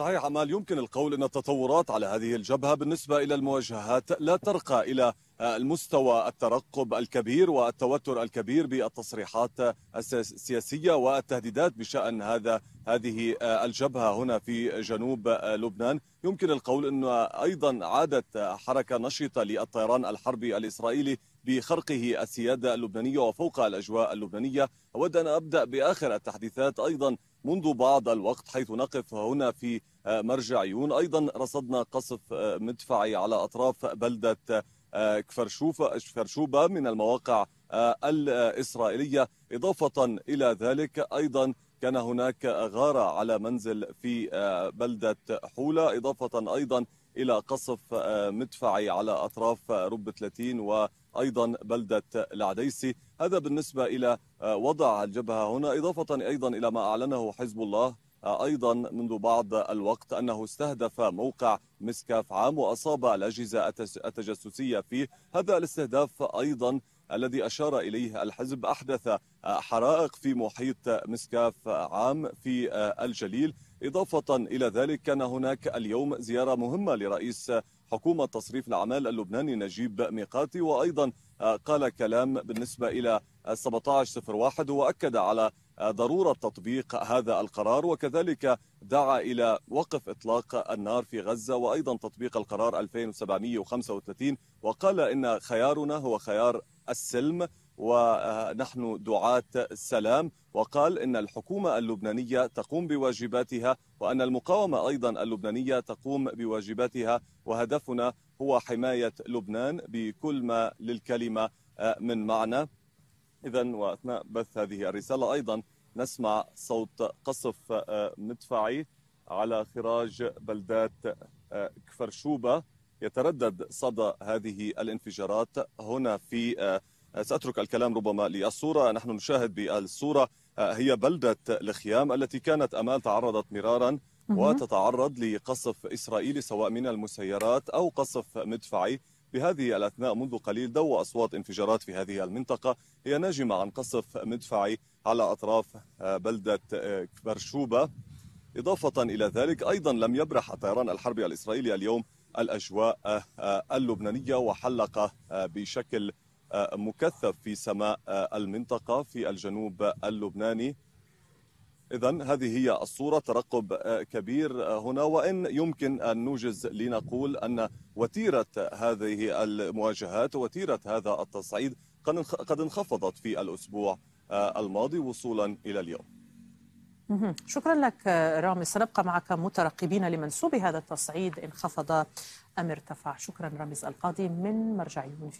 صحيح عمال يمكن القول أن التطورات على هذه الجبهة بالنسبة إلى المواجهات لا ترقى إلى المستوى الترقب الكبير والتوتر الكبير بالتصريحات السياسية والتهديدات بشأن هذا هذه الجبهة هنا في جنوب لبنان يمكن القول أن أيضا عادت حركة نشطة للطيران الحربي الإسرائيلي بخرقه السيادة اللبنانية وفوق الأجواء اللبنانية أود أن أبدأ بآخر التحديثات أيضا منذ بعض الوقت حيث نقف هنا في آه، مرج عيون أيضا رصدنا قصف آه، مدفعي على أطراف بلدة آه، كفرشوبة من المواقع الإسرائيلية إضافة إلى ذلك أيضا كان هناك غارة على منزل في بلدة حولة إضافة أيضا إلى قصف آه، مدفعي على أطراف آه، رب 30 وأيضا بلدة العديسي هذا بالنسبة إلى آه، وضع الجبهة هنا إضافة أيضا إلى ما أعلنه حزب الله أيضا منذ بعض الوقت أنه استهدف موقع مسكاف عام وأصاب الأجهزة التجسسية فيه هذا الاستهداف أيضا الذي أشار إليه الحزب أحدث حرائق في محيط مسكاف عام في الجليل إضافة إلى ذلك كان هناك اليوم زيارة مهمة لرئيس حكومة تصريف الأعمال اللبناني نجيب ميقاتي وأيضا قال كلام بالنسبة إلى 1701 وأكد على ضروره تطبيق هذا القرار وكذلك دعا الى وقف اطلاق النار في غزه وايضا تطبيق القرار 2735 وقال ان خيارنا هو خيار السلم ونحن دعاة السلام وقال إن الحكومة اللبنانية تقوم بواجباتها وأن المقاومة أيضا اللبنانية تقوم بواجباتها وهدفنا هو حماية لبنان بكل ما للكلمة آه، من معنى إذا وأثناء بث هذه الرسالة أيضا نسمع صوت قصف آه، مدفعي على خراج بلدات آه، كفرشوبة يتردد صدى هذه الانفجارات هنا في آه، سأترك الكلام ربما للصورة نحن نشاهد بالصورة هي بلدة الخيام التي كانت أمال تعرضت مرارا وتتعرض لقصف إسرائيلي سواء من المسيرات أو قصف مدفعي بهذه الأثناء منذ قليل دو أصوات انفجارات في هذه المنطقة هي ناجمة عن قصف مدفعي على أطراف آه، بلدة آه، كبرشوبة إضافة إلى ذلك أيضا لم يبرح الطيران الحربي الإسرائيلي اليوم الأجواء آه، اللبنانية وحلق بشكل مكثف في سماء المنطقة في الجنوب اللبناني إذا هذه هي الصورة ترقب آه، كبير آه، هنا وإن يمكن أن نوجز لنقول أن وتيرة هذه المواجهات وتيرة هذا التصعيد قد انخفضت في الأسبوع آه، الماضي وصولا إلى اليوم شكرا لك رامي سنبقى معك مترقبين لمنسوب هذا التصعيد انخفض أم ارتفع شكرا رامز القاضي من مرجع في